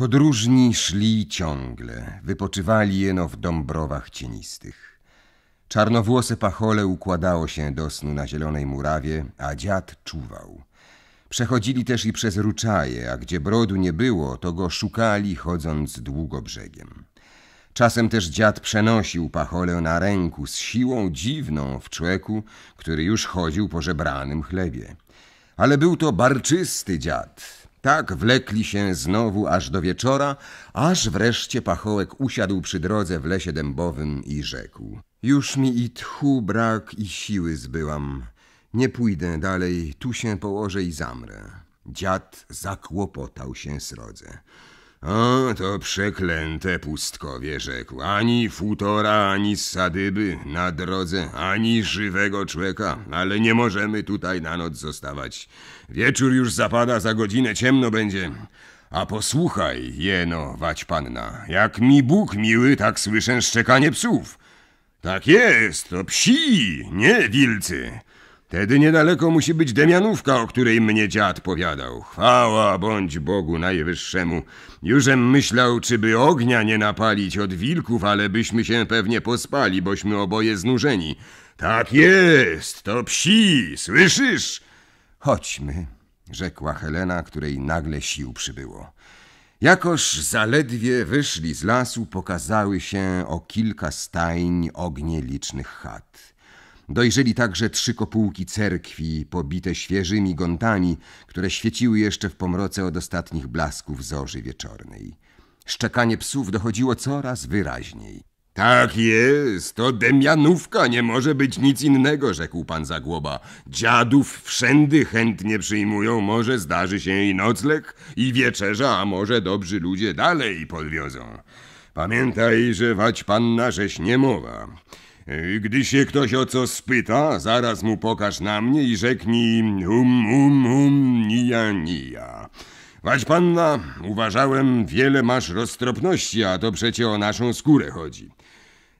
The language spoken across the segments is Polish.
Podróżni szli ciągle, wypoczywali jeno w dąbrowach cienistych. Czarnowłose pachole układało się do snu na zielonej murawie, a dziad czuwał. Przechodzili też i przez ruczaje, a gdzie brodu nie było, to go szukali chodząc długo brzegiem. Czasem też dziad przenosił pacholę na ręku z siłą dziwną w człeku, który już chodził po żebranym chlebie. Ale był to barczysty dziad, tak wlekli się znowu aż do wieczora, aż wreszcie pachołek usiadł przy drodze w lesie dębowym i rzekł. Już mi i tchu brak i siły zbyłam. Nie pójdę dalej, tu się położę i zamrę. Dziad zakłopotał się srodze. O, to przeklęte pustkowie, rzekł. Ani futora, ani sadyby na drodze, ani żywego człowieka, ale nie możemy tutaj na noc zostawać. Wieczór już zapada, za godzinę ciemno będzie. A posłuchaj, jeno, wać panna, jak mi Bóg miły, tak słyszę szczekanie psów. Tak jest, to psi, nie wilcy. Tedy niedaleko musi być Demianówka, o której mnie dziad powiadał. Chwała bądź Bogu Najwyższemu. Jużem myślał, czyby ognia nie napalić od wilków, ale byśmy się pewnie pospali, bośmy oboje znużeni. Tak jest, to psi, słyszysz? Chodźmy, rzekła Helena, której nagle sił przybyło. Jakoż zaledwie wyszli z lasu, pokazały się o kilka stajń ognie licznych chat. Dojrzeli także trzy kopułki cerkwi, pobite świeżymi gątami, które świeciły jeszcze w pomroce od ostatnich blasków zorzy wieczornej. Szczekanie psów dochodziło coraz wyraźniej. Tak jest, to demianówka, nie może być nic innego, rzekł pan Zagłoba. Dziadów wszędy chętnie przyjmują, może zdarzy się i nocleg, i wieczerza, a może dobrzy ludzie dalej podwiozą. Pamiętaj, że wać panna rzeź nie mowa. Y, gdy się ktoś o co spyta, zaraz mu pokaż na mnie i rzeknij um, um, um, nija, nija. Wać panna, uważałem, wiele masz roztropności, a to przecie o naszą skórę chodzi.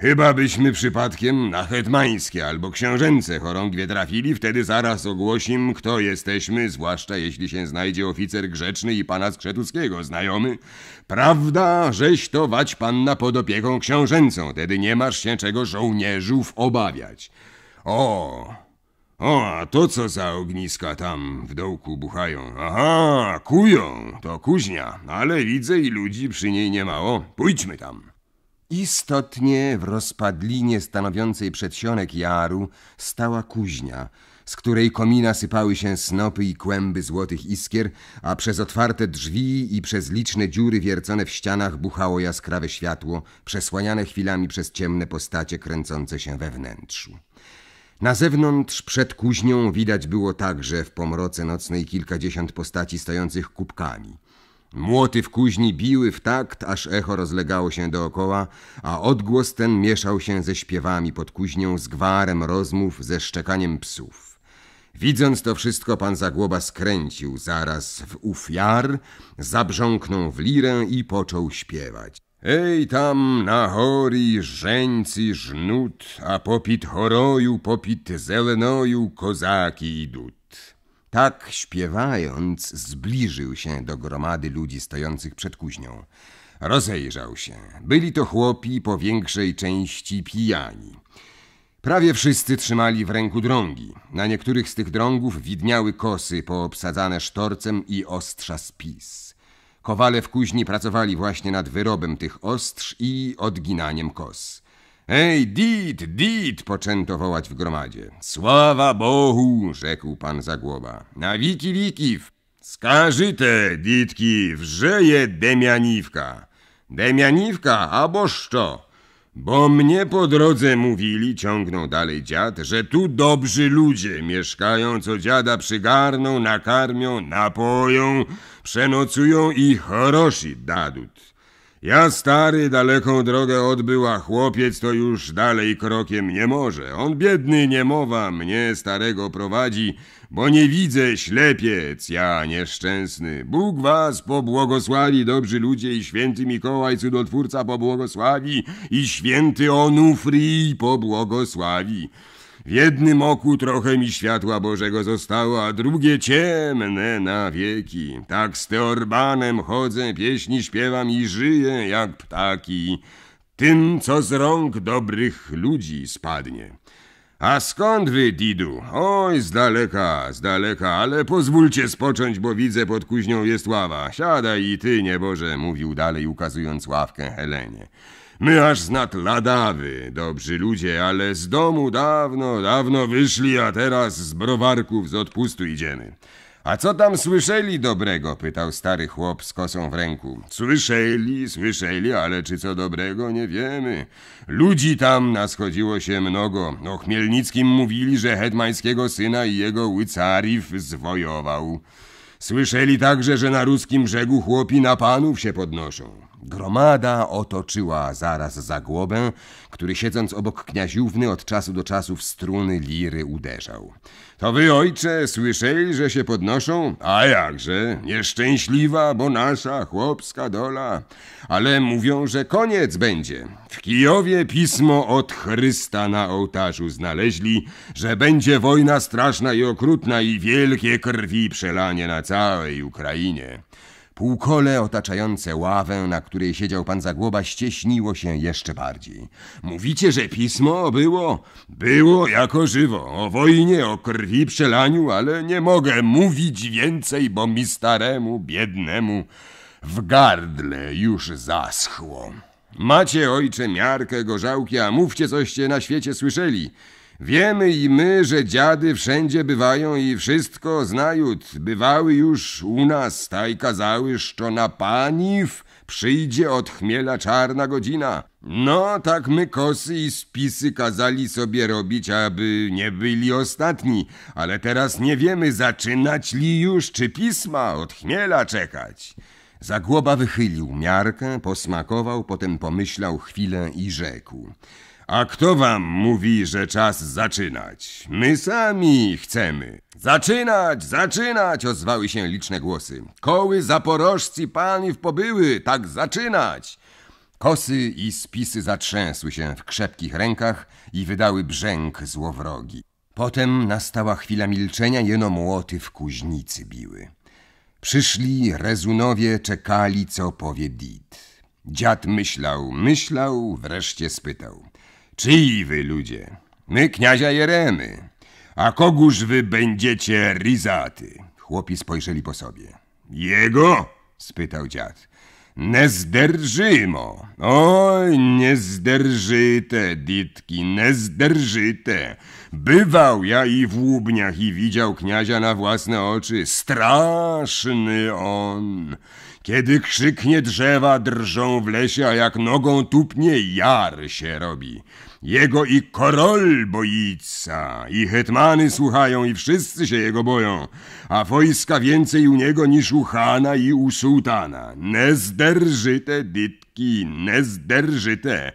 Chyba byśmy przypadkiem na hetmańskie albo książęce chorągwie trafili, wtedy zaraz ogłosim, kto jesteśmy, zwłaszcza jeśli się znajdzie oficer grzeczny i pana Skrzetuskiego znajomy. Prawda, żeś to wać panna pod opieką książęcą, wtedy nie masz się czego żołnierzów obawiać. O, o, a to co za ogniska tam w dołku buchają? Aha, kują, to kuźnia, ale widzę i ludzi przy niej niemało. Pójdźmy tam. Istotnie w rozpadlinie stanowiącej przedsionek jaru stała kuźnia, z której komina sypały się snopy i kłęby złotych iskier, a przez otwarte drzwi i przez liczne dziury wiercone w ścianach buchało jaskrawe światło, przesłaniane chwilami przez ciemne postacie kręcące się we wnętrzu. Na zewnątrz przed kuźnią widać było także w pomroce nocnej kilkadziesiąt postaci stojących kubkami. Młoty w kuźni biły w takt, aż echo rozlegało się dookoła, a odgłos ten mieszał się ze śpiewami pod kuźnią, z gwarem rozmów, ze szczekaniem psów. Widząc to wszystko, pan Zagłoba skręcił zaraz w ufiar, zabrząknął w lirę i począł śpiewać. Ej tam na chori żeńcy żnut, a popit choroju, popit zelenoju kozaki idut. Tak śpiewając, zbliżył się do gromady ludzi stojących przed kuźnią. Rozejrzał się. Byli to chłopi po większej części pijani. Prawie wszyscy trzymali w ręku drągi. Na niektórych z tych drągów widniały kosy poobsadzane sztorcem i ostrza spis. Kowale w kuźni pracowali właśnie nad wyrobem tych ostrz i odginaniem kos. Ej, dit, dit! poczęto wołać w gromadzie. Sława Bohu! rzekł pan Zagłoba. Na wiki wikiw! Skażyte, ditki, wrzeje Demianiwka. Demianiwka, a boszczo! Bo mnie po drodze mówili, ciągnął dalej dziad, że tu dobrzy ludzie mieszkają, co dziada przygarną, nakarmią, napoją, przenocują i chorosi dadut. Ja stary daleką drogę odbyła, chłopiec to już dalej krokiem nie może. On biedny niemowa mnie starego prowadzi, bo nie widzę ślepiec, ja nieszczęsny. Bóg was pobłogosławi, dobrzy ludzie, i święty Mikołaj, cudotwórca, pobłogosławi, i święty Onufri pobłogosławi. W jednym oku trochę mi światła Bożego zostało, a drugie ciemne na wieki. Tak z Teorbanem chodzę, pieśni śpiewam i żyję jak ptaki, tym, co z rąk dobrych ludzi spadnie. A skąd wy, Didu? Oj, z daleka, z daleka, ale pozwólcie spocząć, bo widzę pod kuźnią jest ława. Siadaj i ty, nieboże, mówił dalej, ukazując ławkę Helenie. My aż z nad ladawy, dobrzy ludzie, ale z domu dawno, dawno wyszli, a teraz z browarków z odpustu idziemy. A co tam słyszeli dobrego? pytał stary chłop z kosą w ręku. Słyszeli, słyszeli, ale czy co dobrego nie wiemy. Ludzi tam naschodziło się mnogo. O Chmielnickim mówili, że hetmańskiego syna i jego łycarif zwojował. Słyszeli także, że na ruskim brzegu chłopi na panów się podnoszą. Gromada otoczyła zaraz zagłobę, który siedząc obok kniaziówny od czasu do czasu w struny liry uderzał. To wy, ojcze, słyszeli, że się podnoszą? A jakże, nieszczęśliwa, bo nasza chłopska dola. Ale mówią, że koniec będzie. W Kijowie pismo od Chrysta na ołtarzu znaleźli, że będzie wojna straszna i okrutna i wielkie krwi przelanie na całej Ukrainie. Półkole otaczające ławę, na której siedział pan Zagłoba, ścieśniło się jeszcze bardziej. Mówicie, że pismo było? Było jako żywo, o wojnie, o krwi przelaniu, ale nie mogę mówić więcej, bo mi staremu, biednemu w gardle już zaschło. Macie, ojcze, miarkę gorzałki, a mówcie, coście na świecie słyszeli. Wiemy i my, że dziady wszędzie bywają i wszystko znają. Bywały już u nas, taj kazały, że na paniw przyjdzie od chmiela czarna godzina. No, tak my kosy i spisy kazali sobie robić, aby nie byli ostatni, ale teraz nie wiemy, zaczynać li już, czy pisma od chmiela czekać. Zagłoba wychylił miarkę, posmakował, potem pomyślał chwilę i rzekł. A kto wam mówi, że czas zaczynać? My sami chcemy. Zaczynać, zaczynać, ozwały się liczne głosy. Koły zaporożci w pobyły, tak zaczynać. Kosy i spisy zatrzęsły się w krzepkich rękach i wydały brzęk złowrogi. Potem nastała chwila milczenia, jeno młoty w kuźnicy biły. Przyszli rezunowie, czekali, co powie Dit. Dziad myślał, myślał, wreszcie spytał – Czyj wy ludzie? My kniazia Jeremy. A kogóż wy będziecie rizaty? Chłopi spojrzeli po sobie. Jego? spytał dziad. Nezderżymo. Oj, niezderżyte, ditki, nezderżyte. Bywał ja i w Łubniach i widział kniazia na własne oczy. Straszny on. Kiedy krzyknie drzewa, drżą w lesie, a jak nogą tupnie, jar się robi. Jego i korol boica, i hetmany słuchają, i wszyscy się jego boją, a wojska więcej u niego niż u Hana i u sułtana. Nezderżyte zderżyte dytki, nezderżyte.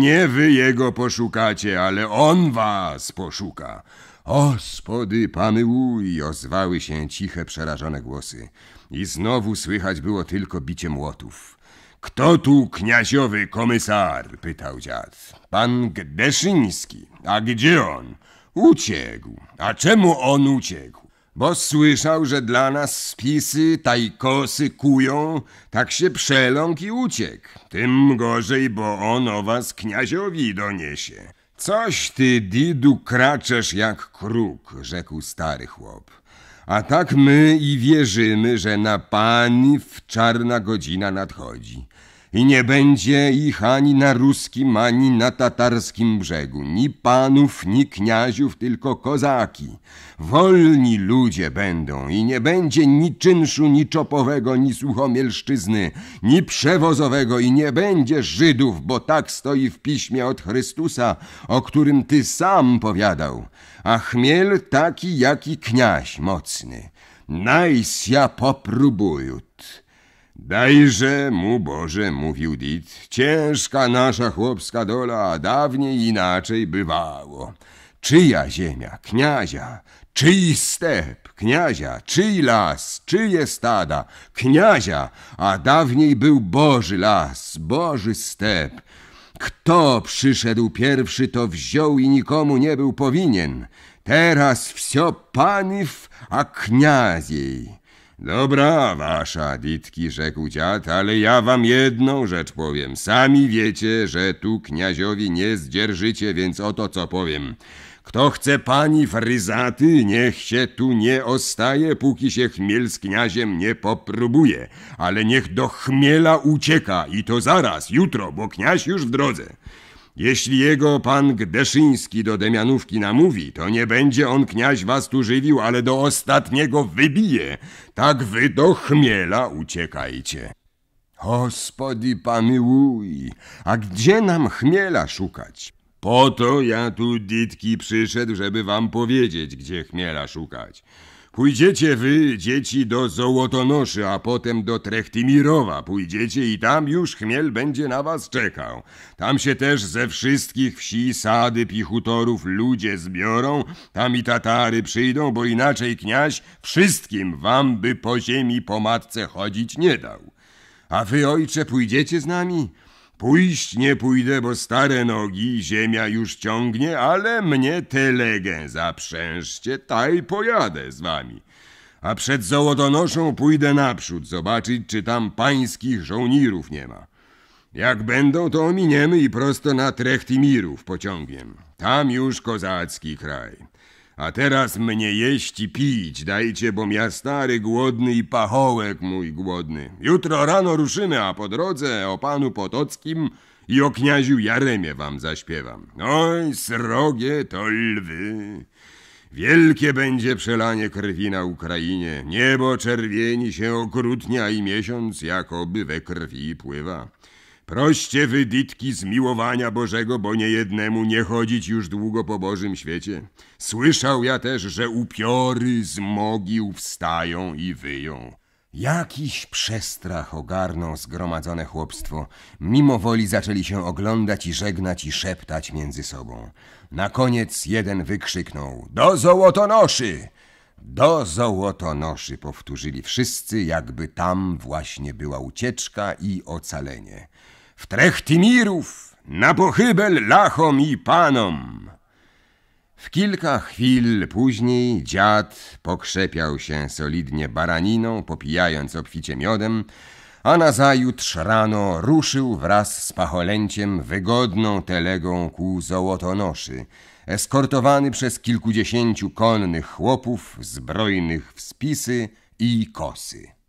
Nie wy jego poszukacie, ale on was poszuka. Ospody, pany i ozwały się ciche, przerażone głosy. I znowu słychać było tylko bicie młotów. Kto tu kniaziowy komisar? pytał dziad. Pan Gdeszyński. A gdzie on? Uciekł. A czemu on uciekł? bo słyszał, że dla nas spisy tajkosy kują, tak się przeląkł i uciekł. Tym gorzej, bo on o was kniaziowi doniesie. Coś ty, didu, kraczesz jak kruk, rzekł stary chłop. A tak my i wierzymy, że na pani w czarna godzina nadchodzi i nie będzie ich ani na ruskim, ani na tatarskim brzegu, ni panów, ni kniaziów, tylko kozaki. Wolni ludzie będą i nie będzie ni czynszu, ni czopowego, ni suchomielszczyzny, ni przewozowego i nie będzie Żydów, bo tak stoi w piśmie od Chrystusa, o którym ty sam powiadał, a chmiel taki, jaki kniaź mocny. Najs ja Dajże mu, Boże, mówił Dit, ciężka nasza chłopska dola, a dawniej inaczej bywało. Czyja ziemia, kniazia, czyj step, kniazia, czyj las, czyje stada, kniazia, a dawniej był Boży las, Boży step. Kto przyszedł pierwszy, to wziął i nikomu nie był powinien. Teraz wsio paniw, a kniaziej. Dobra, wasza ditki, rzekł dziad, ale ja wam jedną rzecz powiem. Sami wiecie, że tu kniaziowi nie zdzierżycie, więc oto co powiem. Kto chce pani fryzaty, niech się tu nie ostaje, póki się chmiel z kniaziem nie popróbuje. Ale niech do chmiela ucieka i to zaraz, jutro, bo kniaź już w drodze. Jeśli jego pan Gdeszyński do Demianówki namówi, to nie będzie on kniaź was tu żywił, ale do ostatniego wybije. Tak wy do chmiela uciekajcie. Gospody pamiłuj, a gdzie nam chmiela szukać? Po to ja tu ditki przyszedł, żeby wam powiedzieć, gdzie chmiela szukać. Pójdziecie wy, dzieci, do Złotonoszy, a potem do Trechtimirowa. Pójdziecie i tam już chmiel będzie na was czekał. Tam się też ze wszystkich wsi, sady, pichutorów ludzie zbiorą. Tam i Tatary przyjdą, bo inaczej kniaś wszystkim wam by po ziemi po matce chodzić nie dał. A wy, ojcze, pójdziecie z nami? Pójść nie pójdę, bo stare nogi ziemia już ciągnie, ale mnie telegę zaprzężcie, taj pojadę z wami. A przed złotonoszą pójdę naprzód, zobaczyć, czy tam pańskich żołnierów nie ma. Jak będą, to ominiemy i prosto na Trechtimirów pociągiem. Tam już kozacki kraj. A teraz mnie jeść i pić dajcie, bo ja stary głodny i pachołek mój głodny. Jutro rano ruszymy, a po drodze o panu Potockim i o kniaziu Jaremie wam zaśpiewam. Oj, srogie to lwy! Wielkie będzie przelanie krwi na Ukrainie. Niebo czerwieni się okrutnia i miesiąc jakoby we krwi pływa. Proście wyditki zmiłowania Bożego, bo niejednemu nie chodzić już długo po Bożym świecie. Słyszał ja też, że upiory z mogił wstają i wyją. Jakiś przestrach ogarnął zgromadzone chłopstwo. Mimo woli zaczęli się oglądać i żegnać i szeptać między sobą. Na koniec jeden wykrzyknął: Do złotonoszy! Do złotonoszy powtórzyli wszyscy, jakby tam właśnie była ucieczka i ocalenie w trech Timirów, na pochybel lachom i panom. W kilka chwil później dziad pokrzepiał się solidnie baraniną, popijając obficie miodem, a nazajutrz rano ruszył wraz z pacholęciem wygodną telegą ku Złotonoszy, eskortowany przez kilkudziesięciu konnych chłopów zbrojnych w spisy i kosy.